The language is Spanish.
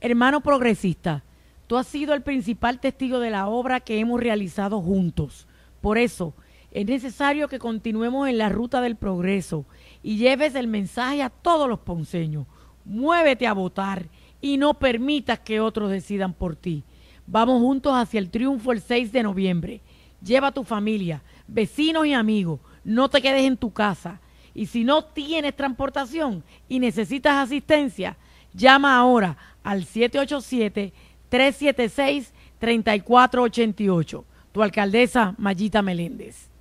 Hermano progresista, tú has sido el principal testigo de la obra que hemos realizado juntos. Por eso, es necesario que continuemos en la ruta del progreso y lleves el mensaje a todos los ponceños. Muévete a votar y no permitas que otros decidan por ti. Vamos juntos hacia el triunfo el 6 de noviembre. Lleva a tu familia, vecinos y amigos. No te quedes en tu casa. Y si no tienes transportación y necesitas asistencia, llama ahora al 787-376-3488. Tu alcaldesa Mayita Meléndez.